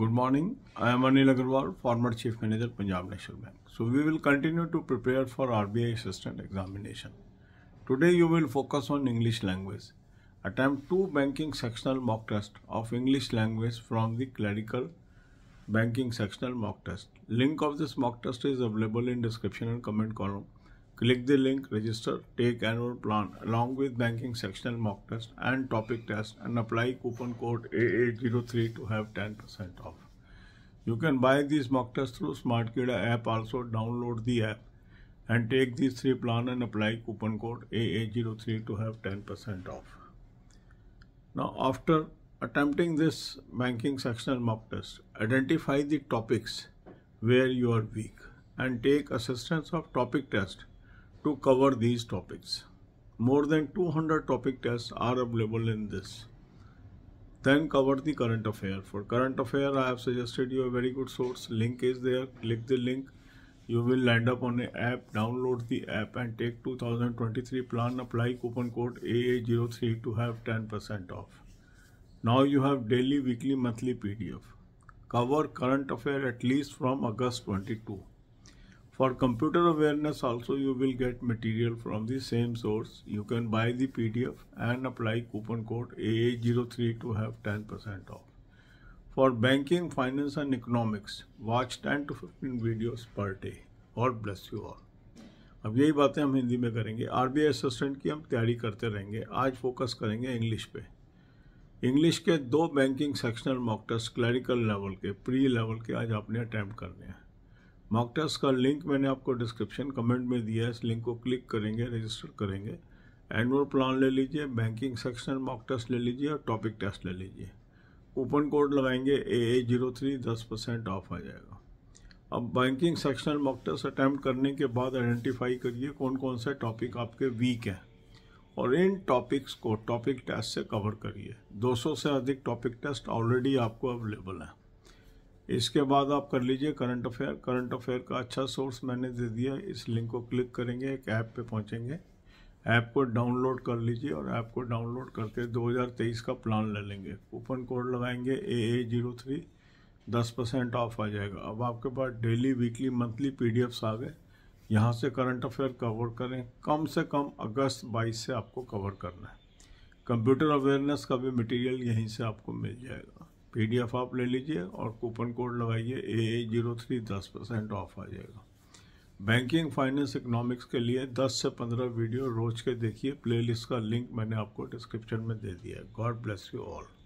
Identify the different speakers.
Speaker 1: Good morning. I am Anil Agarwal, former Chief Manager, Punjab National Bank. So we will continue to prepare for RBI assistant examination. Today you will focus on English language. Attempt 2 banking sectional mock test of English language from the clerical banking sectional mock test. Link of this mock test is available in description and comment column. Click the link, register, take annual plan along with banking sectional mock test and topic test and apply coupon code A803 to have 10% off. You can buy these mock tests through SmartKida app also download the app and take these three plan and apply coupon code AA03 to have 10% off. Now after attempting this banking sectional mock test, identify the topics where you are weak and take assistance of topic test to cover these topics. More than 200 topic tests are available in this. Then cover the current affair. For current affair, I have suggested you a very good source. Link is there. Click the link. You will land up on an app. Download the app and take 2023 plan. Apply coupon code AA03 to have 10% off. Now you have daily, weekly, monthly PDF. Cover current affair at least from August 22. For computer awareness also you will get material from the same source. You can buy the PDF and apply coupon code AA03 to have 10% off. For banking, finance and economics, watch 10 to 15 videos per day. god bless you all. अब यही बातें हम हिंदी में करेंगे are assistant की हम तैयारी करते रहेंगे आज फोकस करेंगे इंग्लिश पे इंग्लिश के दो banking sectional mock test clerical level के प्री लेवल के आज आपने अटैम्प्ट करने हैं मॉक टेस्ट का लिंक मैंने आपको डिस्क्रिप्शन कमेंट में दिया है इस लिंक को क्लिक करेंगे रजिस्टर करेंगे एनुअल प्लान ले लीजिए बैंकिंग सेक्शन मॉक टेस्ट ले लीजिए और टॉपिक टेस्ट ले लीजिए कूपन कोड लगाएंगे ए ए जीरो थ्री दस परसेंट ऑफ आ जाएगा अब banking sectional mock test attempt करने के बाद आइडेंटिफाई करिए कौन कौन से टॉपिक आपके वीक हैं और इन टॉपिक्स को टॉपिक टेस्ट से कवर करिए 200 से अधिक टॉपिक टेस्ट ऑलरेडी आपको अवेलेबल हैं इसके बाद आप कर लीजिए करंट अफेयर करंट अफेयर का अच्छा सोर्स मैंने दे दिया इस लिंक को क्लिक करेंगे एक ऐप पे पहुंचेंगे ऐप को डाउनलोड कर लीजिए और ऐप को डाउनलोड करके 2023 का प्लान ले लेंगे कूपन कोड लगाएंगे ए ए जीरो थ्री दस परसेंट ऑफ आ जाएगा अब आपके पास daily weekly monthly P D Fs आ गए यहाँ से करंट अफेयर कवर करें कम से कम अगस्त बाईस से आपको कवर करना है कंप्यूटर अवेयरनेस का भी मटेरियल यहीं से आपको मिल जाएगा पीडीएफ आप ले लीजिए और कूपन कोड लगाइए ए ए जीरो थ्री दस परसेंट ऑफ आ जाएगा बैंकिंग फाइनेंस इकोनॉमिक्स के लिए 10 से 15 वीडियो रोज के देखिए प्लेलिस्ट का लिंक मैंने आपको डिस्क्रिप्शन में दे दिया है गॉड ब्लेस यू ऑल